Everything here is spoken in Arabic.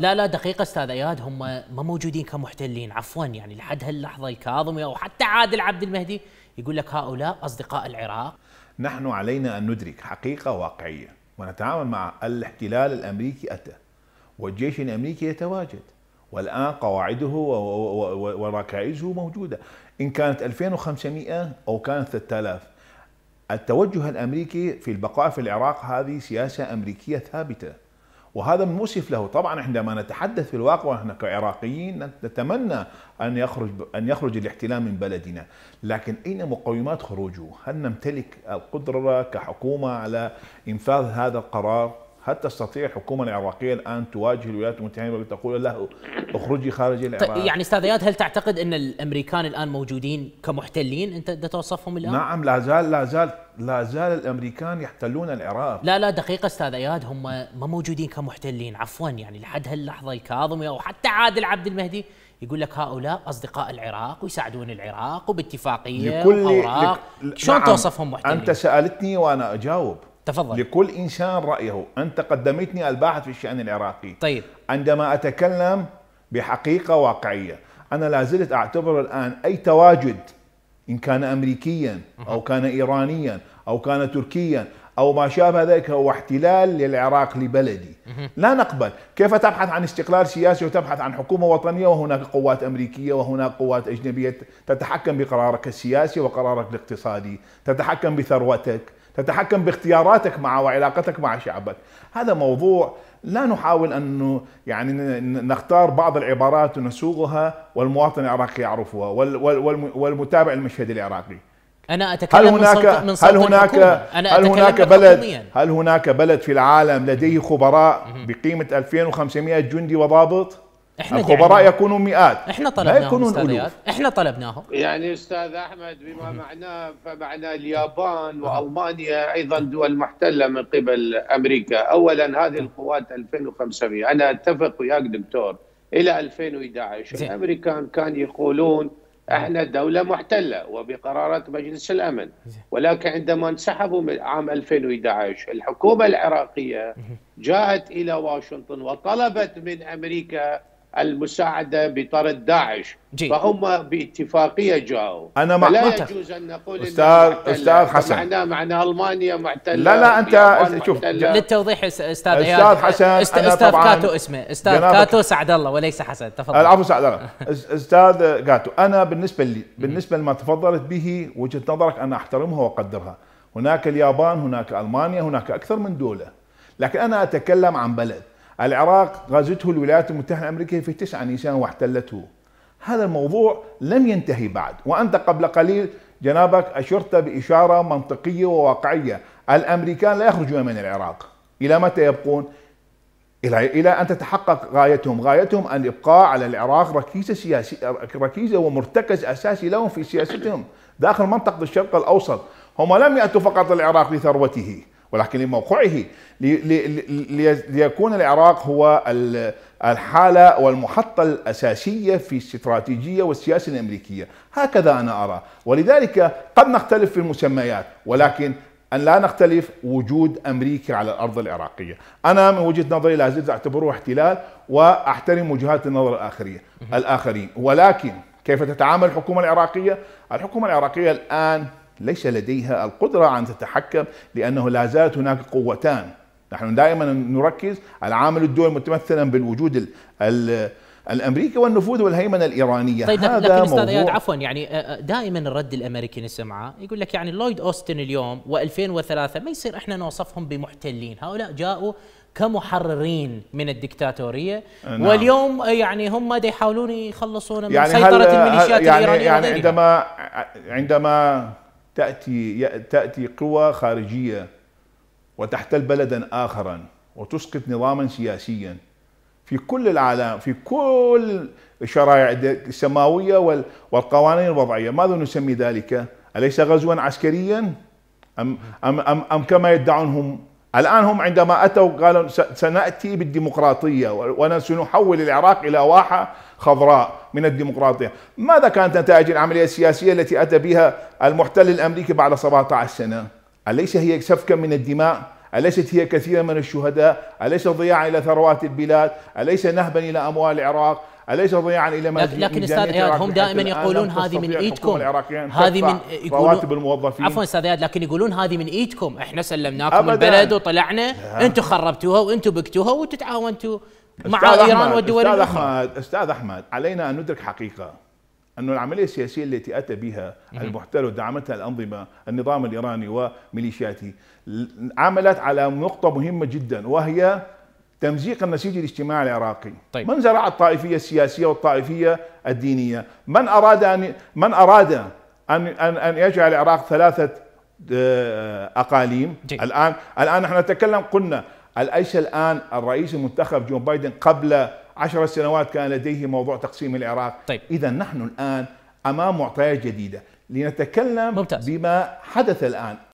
لا لا دقيقة استاذ اياد هم ما موجودين كمحتلين عفوا يعني لحد هاللحظة الكاظمي او حتى عادل عبد المهدي يقول لك هؤلاء اصدقاء العراق نحن علينا ان ندرك حقيقة واقعية ونتعامل مع الاحتلال الامريكي اتى والجيش الامريكي يتواجد والان قواعده وركائزه موجودة ان كانت 2500 او كانت 3000 التوجه الامريكي في البقاء في العراق هذه سياسة امريكية ثابتة وهذا مؤسف له طبعا عندما نتحدث في الواقع ونحن كعراقيين نتمنى أن يخرج, أن يخرج الاحتلال من بلدنا لكن أين مقومات خروجه هل نمتلك القدرة كحكومة على إنفاذ هذا القرار هل تستطيع الحكومه العراقيه الان تواجه الولايات المتحده وتقول له اخرجي خارج طيب، العراق؟ يعني استاذ اياد هل تعتقد ان الامريكان الان موجودين كمحتلين انت توصفهم الان؟ نعم لا زال لا زال لا زال الامريكان يحتلون العراق لا لا دقيقه استاذ اياد هم ما موجودين كمحتلين عفوا يعني لحد هاللحظه الكاظمي او حتى عادل عبد المهدي يقول لك هؤلاء اصدقاء العراق ويساعدون العراق وباتفاقيه لكل وأوراق لك شلون نعم توصفهم محتلين؟ انت سالتني وانا اجاوب تفضل لكل إنسان رأيه أنت قدمتني الباحث في الشأن العراقي طيب عندما أتكلم بحقيقة واقعية أنا لا زلت أعتبر الآن أي تواجد إن كان أمريكيا أو كان إيرانيا أو كان تركيا أو ما شابه ذلك هو احتلال للعراق لبلدي لا نقبل كيف تبحث عن استقلال سياسي وتبحث عن حكومة وطنية وهناك قوات أمريكية وهناك قوات أجنبية تتحكم بقرارك السياسي وقرارك الاقتصادي تتحكم بثروتك تتحكم باختياراتك مع وعلاقتك مع شعبك هذا موضوع لا نحاول أن يعني نختار بعض العبارات ونسوقها والمواطن العراقي يعرفها والمتابع المشهد العراقي أنا أتكلم هل هناك من هل هناك أنا هل هناك بلد هل هناك بلد في العالم لديه خبراء بقيمة 2500 جندي وضابط؟ احنا الخبراء يكونوا مئات احنا طلبناهم استاذ احنا طلبناهم يعني استاذ احمد بما معناه فمعنى اليابان والمانيا ايضا دول محتله من قبل امريكا اولا هذه القوات 2500 انا اتفق وياك دكتور الى 2011 الامريكان كانوا يقولون احنا دوله محتله وبقرارات مجلس الامن ولكن عندما انسحبوا من عام 2011 الحكومه العراقيه جاءت الى واشنطن وطلبت من امريكا المساعده بطرد داعش جي. فهم باتفاقيه جاؤوا انا مع لا يجوز ان نقول استاذ إن استاذ حسن معنا معناه المانيا معتله لا لا انت شوف للتوضيح استاذ اياد استاذ حسن است... أنا استاذ كاتو اسمه استاذ كاتو سعد الله وليس حسن تفضل العفو سعد الله استاذ كاتو انا بالنسبه لي بالنسبه لما تفضلت به وجهه نظرك انا احترمها واقدرها هناك اليابان هناك المانيا هناك اكثر من دوله لكن انا اتكلم عن بلد العراق غزته الولايات المتحدة الأمريكية في 9 نيسان واحتلته هذا الموضوع لم ينتهي بعد وأنت قبل قليل جنابك أشرت بإشارة منطقية وواقعية الأمريكان لا يخرجون من العراق إلى متى يبقون؟ إلى إلى أن تتحقق غايتهم، غايتهم غايتهم الابقاء على العراق ركيزة سياسية ركيزة ومرتكز أساسي لهم في سياستهم داخل منطقة الشرق الأوسط هم لم يأتوا فقط العراق لثروته ولكن لموقعه ليكون العراق هو الحالة والمحطة الأساسية في الاستراتيجية والسياسة الأمريكية هكذا أنا أرى ولذلك قد نختلف في المسميات ولكن أن لا نختلف وجود أمريكا على الأرض العراقية أنا من وجهة نظري لا زلت أعتبره احتلال وأحترم وجهات النظر الآخرية الآخرين ولكن كيف تتعامل الحكومة العراقية؟ الحكومة العراقية الآن ليس لديها القدرة أن تتحكم لأنه لا زالت هناك قوتان نحن دائما نركز على عامل الدول متمثلا بالوجود الـ الـ الامريكي والنفوذ والهيمنه الايرانيه طيب هذا لكن استاذ اياد عفوا يعني دائما الرد الامريكي نسمعه يقول لك يعني لويد اوستن اليوم و2003 ما يصير احنا نوصفهم بمحتلين هؤلاء جاءوا كمحررين من الدكتاتوريه نعم. واليوم يعني هم دا يحاولون يخلصون من يعني سيطره الميليشيات يعني الايرانيه يعني عندما عندما تأتي تأتي قوى خارجية وتحتل بلدا آخرا وتسقط نظاما سياسيا في كل العالم في كل الشرائع السماوية والقوانين الوضعية ماذا نسمي ذلك؟ أليس غزوا عسكريا؟ أم, أم, أم, أم كما يدعون هم الآن هم عندما أتوا قالوا سنأتي بالديمقراطية وسنحول العراق إلى واحة خضراء من الديمقراطية ماذا كانت نتائج العملية السياسية التي أتى بها المحتل الأمريكي بعد 17 سنة أليس هي سفكا من الدماء أليست هي كثيرا من الشهداء أليس ضياعا إلى ثروات البلاد أليس نهبا إلى أموال العراق اليس ضياعا يعني الى ما لكن استاذ اياد هم دائما يقولون هذه من ايدكم هذه من يقولون رواتب الموظفين عفوا استاذ اياد لكن يقولون هذه من ايدكم احنا سلمناكم البلد وطلعنا انتم خربتوها وانتم بكتوها وتتعاونتوا مع ايران والدول الاخرى استاذ احمد استاذ احمد علينا ان ندرك حقيقه أن العملية السياسية التي أتى بها المحتل ودعمتها الأنظمة النظام الإيراني وميليشياته عملت على نقطة مهمة جدا وهي تمزيق النسيج الاجتماعي العراقي طيب. من زرع الطائفيه السياسيه والطائفيه الدينيه من اراد ان من اراد ان ان, أن يجعل العراق ثلاثه آه، اقاليم جي. الان الان نحن نتكلم قلنا ليس الان الرئيس المنتخب جون بايدن قبل عشر سنوات كان لديه موضوع تقسيم العراق طيب. اذا نحن الان امام معطيات جديده لنتكلم ممتاز. بما حدث الان